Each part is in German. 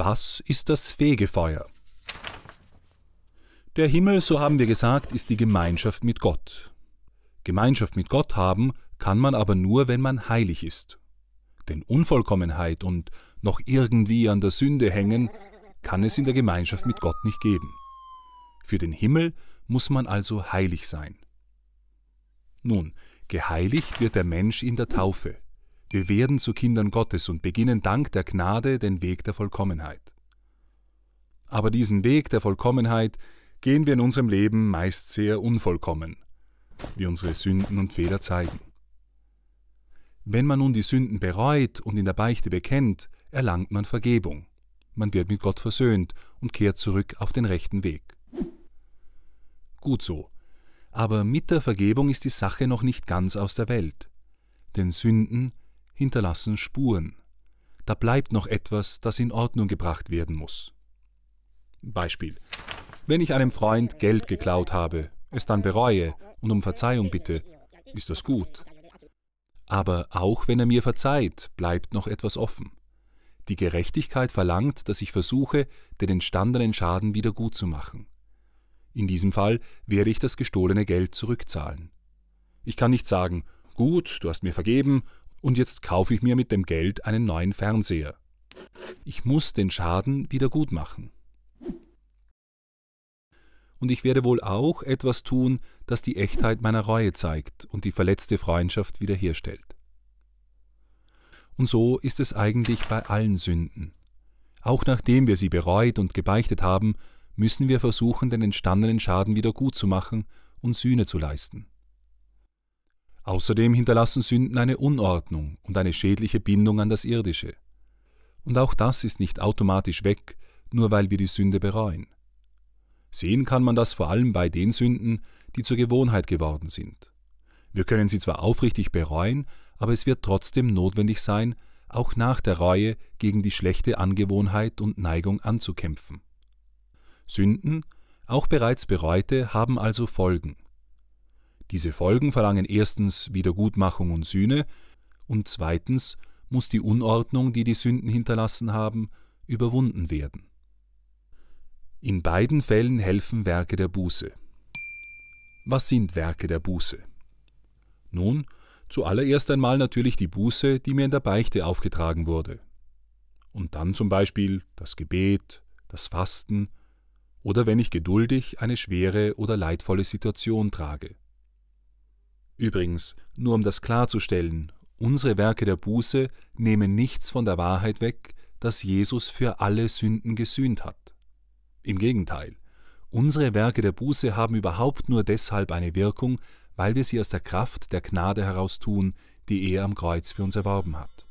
Was ist das Fegefeuer? Der Himmel, so haben wir gesagt, ist die Gemeinschaft mit Gott. Gemeinschaft mit Gott haben kann man aber nur, wenn man heilig ist. Denn Unvollkommenheit und noch irgendwie an der Sünde hängen, kann es in der Gemeinschaft mit Gott nicht geben. Für den Himmel muss man also heilig sein. Nun, geheiligt wird der Mensch in der Taufe. Wir werden zu Kindern Gottes und beginnen dank der Gnade den Weg der Vollkommenheit. Aber diesen Weg der Vollkommenheit gehen wir in unserem Leben meist sehr unvollkommen, wie unsere Sünden und Fehler zeigen. Wenn man nun die Sünden bereut und in der Beichte bekennt, erlangt man Vergebung. Man wird mit Gott versöhnt und kehrt zurück auf den rechten Weg. Gut so, aber mit der Vergebung ist die Sache noch nicht ganz aus der Welt. Denn Sünden hinterlassen Spuren. Da bleibt noch etwas, das in Ordnung gebracht werden muss. Beispiel. Wenn ich einem Freund Geld geklaut habe, es dann bereue und um Verzeihung bitte, ist das gut. Aber auch wenn er mir verzeiht, bleibt noch etwas offen. Die Gerechtigkeit verlangt, dass ich versuche, den entstandenen Schaden wieder gut zu machen. In diesem Fall werde ich das gestohlene Geld zurückzahlen. Ich kann nicht sagen, gut, du hast mir vergeben, und jetzt kaufe ich mir mit dem Geld einen neuen Fernseher. Ich muss den Schaden wieder gut machen. Und ich werde wohl auch etwas tun, das die Echtheit meiner Reue zeigt und die verletzte Freundschaft wiederherstellt. Und so ist es eigentlich bei allen Sünden. Auch nachdem wir sie bereut und gebeichtet haben, müssen wir versuchen, den entstandenen Schaden wieder gut zu machen und Sühne zu leisten. Außerdem hinterlassen Sünden eine Unordnung und eine schädliche Bindung an das Irdische. Und auch das ist nicht automatisch weg, nur weil wir die Sünde bereuen. Sehen kann man das vor allem bei den Sünden, die zur Gewohnheit geworden sind. Wir können sie zwar aufrichtig bereuen, aber es wird trotzdem notwendig sein, auch nach der Reue gegen die schlechte Angewohnheit und Neigung anzukämpfen. Sünden, auch bereits bereute, haben also Folgen. Diese Folgen verlangen erstens Wiedergutmachung und Sühne und zweitens muss die Unordnung, die die Sünden hinterlassen haben, überwunden werden. In beiden Fällen helfen Werke der Buße. Was sind Werke der Buße? Nun, zuallererst einmal natürlich die Buße, die mir in der Beichte aufgetragen wurde. Und dann zum Beispiel das Gebet, das Fasten, oder wenn ich geduldig eine schwere oder leidvolle Situation trage. Übrigens, nur um das klarzustellen, unsere Werke der Buße nehmen nichts von der Wahrheit weg, dass Jesus für alle Sünden gesühnt hat. Im Gegenteil, unsere Werke der Buße haben überhaupt nur deshalb eine Wirkung, weil wir sie aus der Kraft der Gnade heraus tun, die er am Kreuz für uns erworben hat.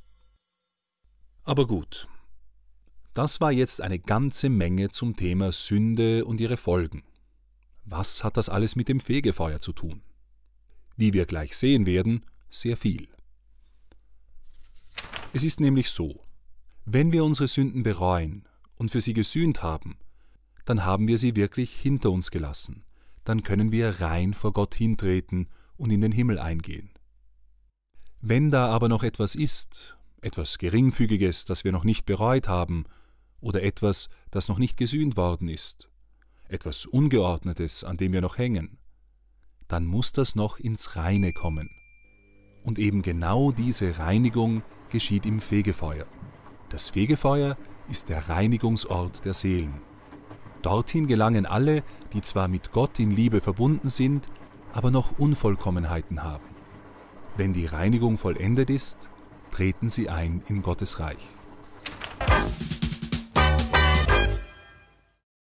Aber gut, das war jetzt eine ganze Menge zum Thema Sünde und ihre Folgen. Was hat das alles mit dem Fegefeuer zu tun? Wie wir gleich sehen werden, sehr viel. Es ist nämlich so, wenn wir unsere Sünden bereuen und für sie gesühnt haben, dann haben wir sie wirklich hinter uns gelassen, dann können wir rein vor Gott hintreten und in den Himmel eingehen. Wenn da aber noch etwas ist, etwas Geringfügiges, das wir noch nicht bereut haben, oder etwas, das noch nicht gesühnt worden ist, etwas Ungeordnetes, an dem wir noch hängen, dann muss das noch ins Reine kommen. Und eben genau diese Reinigung geschieht im Fegefeuer. Das Fegefeuer ist der Reinigungsort der Seelen. Dorthin gelangen alle, die zwar mit Gott in Liebe verbunden sind, aber noch Unvollkommenheiten haben. Wenn die Reinigung vollendet ist, treten sie ein in Gottes Reich.